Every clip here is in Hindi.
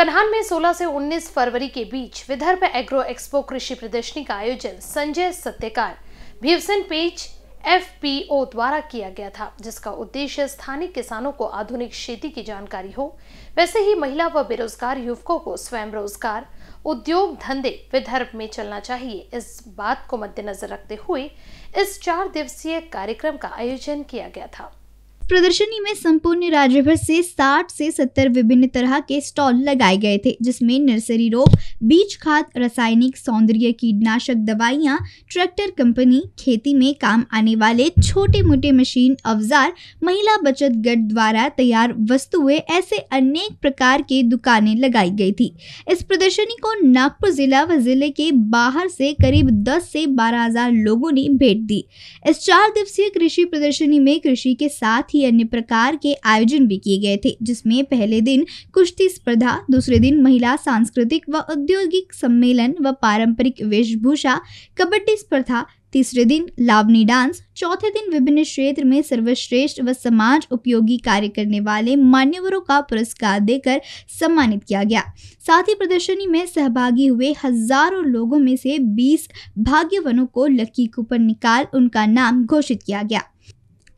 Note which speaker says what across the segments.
Speaker 1: कन्हान में 16 से 19 फरवरी के बीच विदर्भ एग्रो एक्सपो कृषि प्रदर्शनी का आयोजन संजय सत्यकार भीवसेन पेज एफ द्वारा किया गया था जिसका उद्देश्य स्थानीय किसानों को आधुनिक खेती की जानकारी हो वैसे ही महिला व बेरोजगार युवकों को स्वयं रोजगार उद्योग धंधे विदर्भ में चलना चाहिए इस बात को मद्देनजर रखते हुए इस चार दिवसीय कार्यक्रम का आयोजन किया गया था प्रदर्शनी
Speaker 2: में संपूर्ण राज्य भर से 60 से 70 विभिन्न तरह के स्टॉल लगाए गए थे जिसमें नर्सरी रोप बीज खाद रासायनिक सौंदर्य कीटनाशक दवाइयां ट्रैक्टर कंपनी खेती में काम आने वाले छोटे मोटे मशीन अवजार महिला बचत गट द्वारा तैयार वस्तुएं ऐसे अनेक प्रकार के दुकानें लगाई गई थी इस प्रदर्शनी को नागपुर जिला व जिले के बाहर से करीब दस से बारह हजार लोगों ने भेंट दी इस चार दिवसीय कृषि प्रदर्शनी में कृषि के साथ ही ही अन्य प्रकार के आयोजन भी किए गए थे जिसमें पहले दिन कुश्ती स्पर्धा दूसरे दिन महिला सांस्कृतिक व औद्योगिक सम्मेलन व पारंपरिक वेशभूषा कबड्डी स्पर्धा तीसरे दिन लावनी डांस चौथे दिन विभिन्न क्षेत्र में सर्वश्रेष्ठ व समाज उपयोगी कार्य करने वाले मान्यवरों का पुरस्कार देकर सम्मानित किया गया साथ ही प्रदर्शनी में सहभागी हुए हजारों लोगों में से 20 भाग्यवनों को लकी कूपन निकाल उनका नाम घोषित किया गया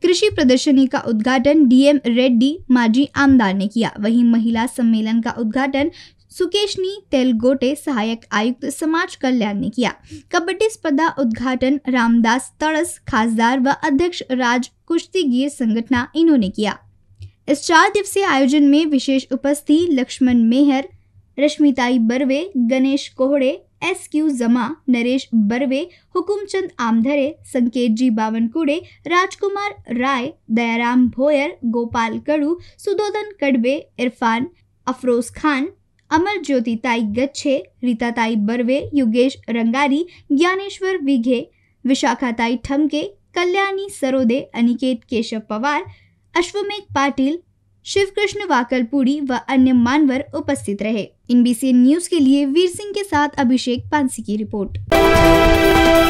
Speaker 2: कृषि प्रदर्शनी का उद्घाटन डीएम रेड्डी माजी आमदार ने किया वहीं महिला सम्मेलन का उद्घाटन सुकेशनी तेलगोटे सहायक आयुक्त समाज कल्याण ने किया कबड्डी स्पर्धा उद्घाटन रामदास तड़स खासदार व अध्यक्ष राज कुश्तीगीर संगठना इन्होंने किया इस चार दिवसीय आयोजन में विशेष उपस्थिति लक्ष्मण मेहर रश्मिताई बर्वे गणेश कोहड़े एस क्यू जमा नरेश बर्वे हुकुमचंद आमधरे संकेत जी बावनकुड़े राजकुमार राय दयाराम भोयर गोपाल कड़ू सुदोधन कड़बे इरफान अफरोज खान अमर ज्योति ताई गच्छे रीताताई बर्वे युगेश रंगारी ज्ञानेश्वर विघे विशाखाताई ठमके कल्याणी सरोदे अनिकेत केशव पवार अश्वमेघ पाटिल शिव कृष्ण वाकलपुड़ी व वा अन्य मानवर उपस्थित रहे इन बीसी न्यूज के लिए वीर सिंह के साथ अभिषेक पांसी की रिपोर्ट